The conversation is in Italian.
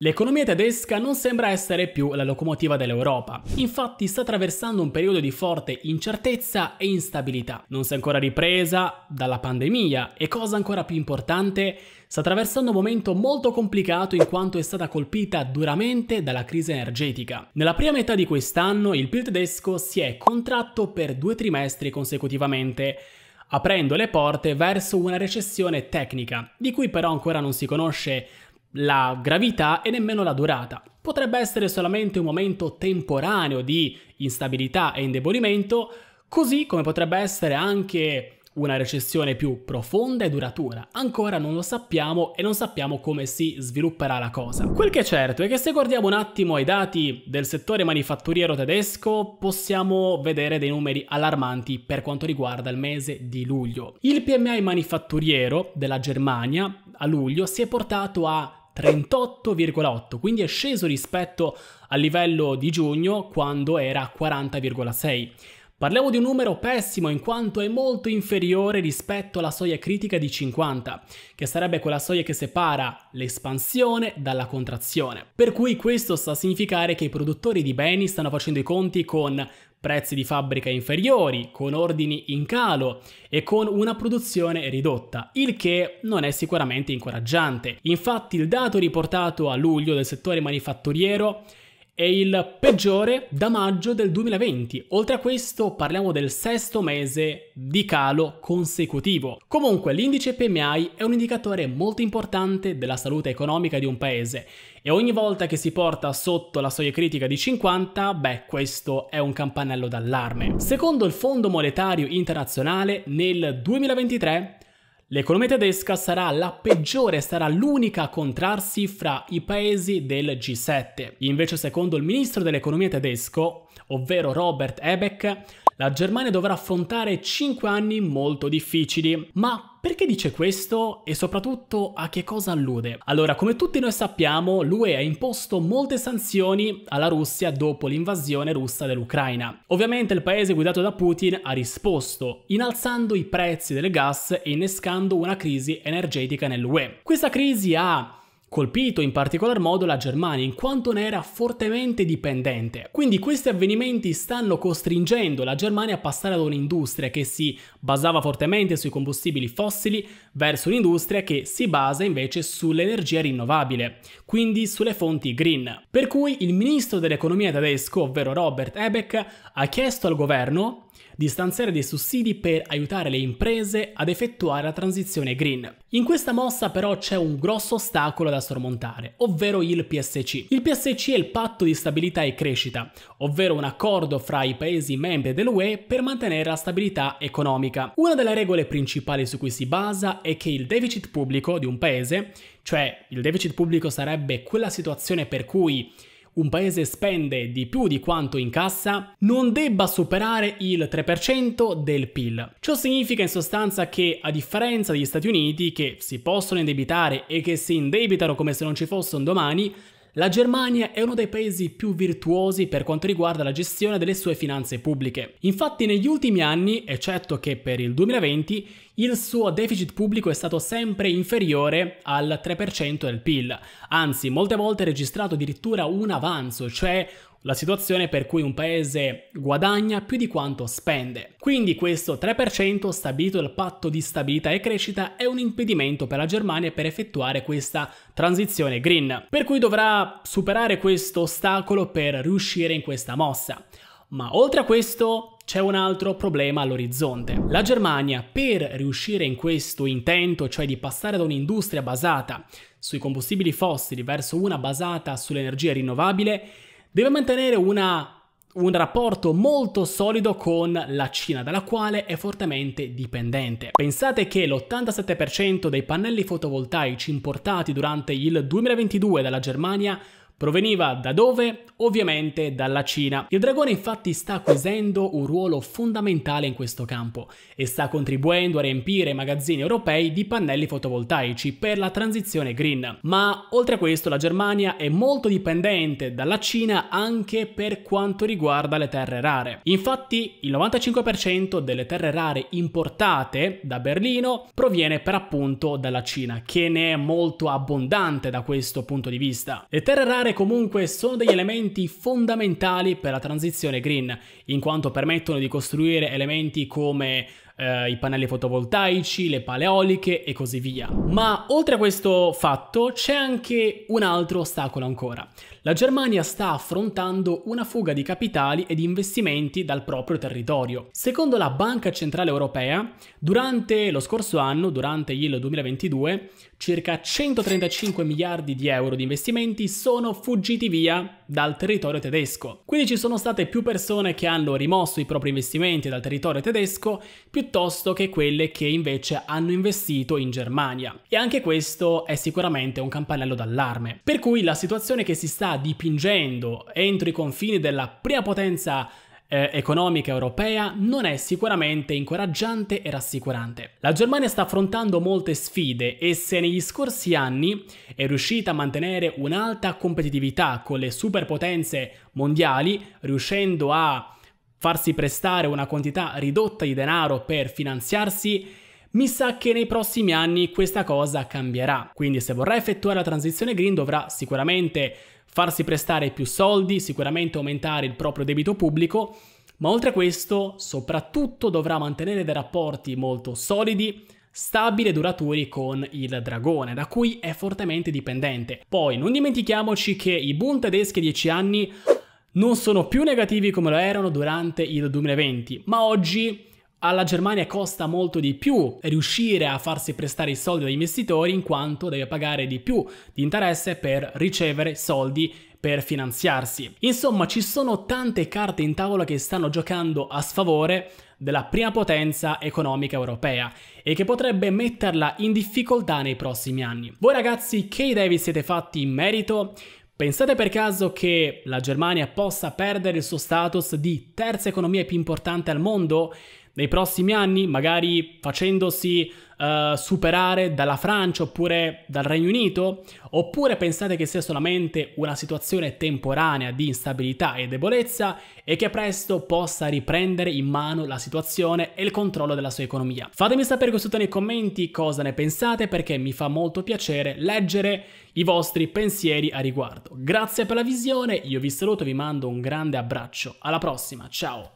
L'economia tedesca non sembra essere più la locomotiva dell'Europa, infatti sta attraversando un periodo di forte incertezza e instabilità. Non si è ancora ripresa dalla pandemia e, cosa ancora più importante, sta attraversando un momento molto complicato in quanto è stata colpita duramente dalla crisi energetica. Nella prima metà di quest'anno il PIL tedesco si è contratto per due trimestri consecutivamente, aprendo le porte verso una recessione tecnica, di cui però ancora non si conosce la gravità e nemmeno la durata. Potrebbe essere solamente un momento temporaneo di instabilità e indebolimento, così come potrebbe essere anche una recessione più profonda e duratura. Ancora non lo sappiamo e non sappiamo come si svilupperà la cosa. Quel che è certo è che se guardiamo un attimo i dati del settore manifatturiero tedesco possiamo vedere dei numeri allarmanti per quanto riguarda il mese di luglio. Il PMI manifatturiero della Germania a luglio si è portato a 38,8, quindi è sceso rispetto al livello di giugno quando era 40,6. Parliamo di un numero pessimo in quanto è molto inferiore rispetto alla soglia critica di 50, che sarebbe quella soglia che separa l'espansione dalla contrazione. Per cui questo sta a significare che i produttori di beni stanno facendo i conti con prezzi di fabbrica inferiori, con ordini in calo e con una produzione ridotta, il che non è sicuramente incoraggiante. Infatti il dato riportato a luglio del settore manifatturiero è il peggiore da maggio del 2020. Oltre a questo parliamo del sesto mese di calo consecutivo. Comunque l'indice PMI è un indicatore molto importante della salute economica di un paese e ogni volta che si porta sotto la soglia critica di 50, beh, questo è un campanello d'allarme. Secondo il Fondo Monetario Internazionale, nel 2023 L'economia tedesca sarà la peggiore, sarà l'unica a contrarsi fra i paesi del G7. Invece, secondo il ministro dell'economia tedesco, ovvero Robert Ebeck, la Germania dovrà affrontare 5 anni molto difficili, ma perché dice questo e soprattutto a che cosa allude? Allora, come tutti noi sappiamo, l'UE ha imposto molte sanzioni alla Russia dopo l'invasione russa dell'Ucraina. Ovviamente il paese guidato da Putin ha risposto, innalzando i prezzi del gas e innescando una crisi energetica nell'UE. Questa crisi ha colpito in particolar modo la Germania in quanto ne era fortemente dipendente. Quindi questi avvenimenti stanno costringendo la Germania a passare ad un'industria che si basava fortemente sui combustibili fossili verso un'industria che si basa invece sull'energia rinnovabile, quindi sulle fonti green. Per cui il ministro dell'economia tedesco, ovvero Robert Ebeck, ha chiesto al governo di stanziare dei sussidi per aiutare le imprese ad effettuare la transizione green. In questa mossa però c'è un grosso ostacolo da sormontare, ovvero il PSC. Il PSC è il patto di stabilità e crescita, ovvero un accordo fra i paesi membri dell'UE per mantenere la stabilità economica. Una delle regole principali su cui si basa è che il deficit pubblico di un paese, cioè il deficit pubblico sarebbe quella situazione per cui un paese spende di più di quanto incassa non debba superare il 3% del PIL. Ciò significa in sostanza che, a differenza degli Stati Uniti, che si possono indebitare e che si indebitano come se non ci fosse un domani, la Germania è uno dei paesi più virtuosi per quanto riguarda la gestione delle sue finanze pubbliche. Infatti negli ultimi anni, eccetto che per il 2020, il suo deficit pubblico è stato sempre inferiore al 3% del PIL, anzi molte volte ha registrato addirittura un avanzo, cioè la situazione per cui un paese guadagna più di quanto spende. Quindi questo 3% stabilito dal patto di stabilità e crescita è un impedimento per la Germania per effettuare questa transizione green, per cui dovrà superare questo ostacolo per riuscire in questa mossa. Ma oltre a questo c'è un altro problema all'orizzonte. La Germania, per riuscire in questo intento, cioè di passare da un'industria basata sui combustibili fossili verso una basata sull'energia rinnovabile, deve mantenere una, un rapporto molto solido con la Cina, dalla quale è fortemente dipendente. Pensate che l'87% dei pannelli fotovoltaici importati durante il 2022 dalla Germania Proveniva da dove? Ovviamente dalla Cina. Il dragone infatti sta acquisendo un ruolo fondamentale in questo campo e sta contribuendo a riempire i magazzini europei di pannelli fotovoltaici per la transizione green. Ma oltre a questo la Germania è molto dipendente dalla Cina anche per quanto riguarda le terre rare. Infatti il 95% delle terre rare importate da Berlino proviene per appunto dalla Cina che ne è molto abbondante da questo punto di vista. Le terre rare particolare comunque sono degli elementi fondamentali per la transizione green, in quanto permettono di costruire elementi come eh, i pannelli fotovoltaici, le paleoliche e così via. Ma oltre a questo fatto c'è anche un altro ostacolo ancora. La Germania sta affrontando una fuga di capitali e di investimenti dal proprio territorio. Secondo la Banca Centrale Europea, durante lo scorso anno, durante il 2022, circa 135 miliardi di euro di investimenti sono fuggiti via dal territorio tedesco. Quindi ci sono state più persone che hanno rimosso i propri investimenti dal territorio tedesco piuttosto che quelle che invece hanno investito in Germania. E anche questo è sicuramente un campanello d'allarme. Per cui la situazione che si sta dipingendo entro i confini della prima potenza eh, economica europea non è sicuramente incoraggiante e rassicurante. La Germania sta affrontando molte sfide e se negli scorsi anni è riuscita a mantenere un'alta competitività con le superpotenze mondiali, riuscendo a farsi prestare una quantità ridotta di denaro per finanziarsi, mi sa che nei prossimi anni questa cosa cambierà, quindi se vorrà effettuare la transizione green dovrà sicuramente farsi prestare più soldi, sicuramente aumentare il proprio debito pubblico, ma oltre a questo soprattutto dovrà mantenere dei rapporti molto solidi, stabili e duraturi con il dragone, da cui è fortemente dipendente. Poi non dimentichiamoci che i boom tedeschi a 10 anni non sono più negativi come lo erano durante il 2020, ma oggi alla Germania costa molto di più riuscire a farsi prestare i soldi dagli investitori in quanto deve pagare di più di interesse per ricevere soldi per finanziarsi. Insomma, ci sono tante carte in tavola che stanno giocando a sfavore della prima potenza economica europea e che potrebbe metterla in difficoltà nei prossimi anni. Voi ragazzi, che idee vi siete fatti in merito? Pensate per caso che la Germania possa perdere il suo status di terza economia più importante al mondo? nei prossimi anni, magari facendosi uh, superare dalla Francia oppure dal Regno Unito? Oppure pensate che sia solamente una situazione temporanea di instabilità e debolezza e che presto possa riprendere in mano la situazione e il controllo della sua economia? Fatemi sapere qui sotto nei commenti cosa ne pensate perché mi fa molto piacere leggere i vostri pensieri a riguardo. Grazie per la visione, io vi saluto, vi mando un grande abbraccio, alla prossima, ciao!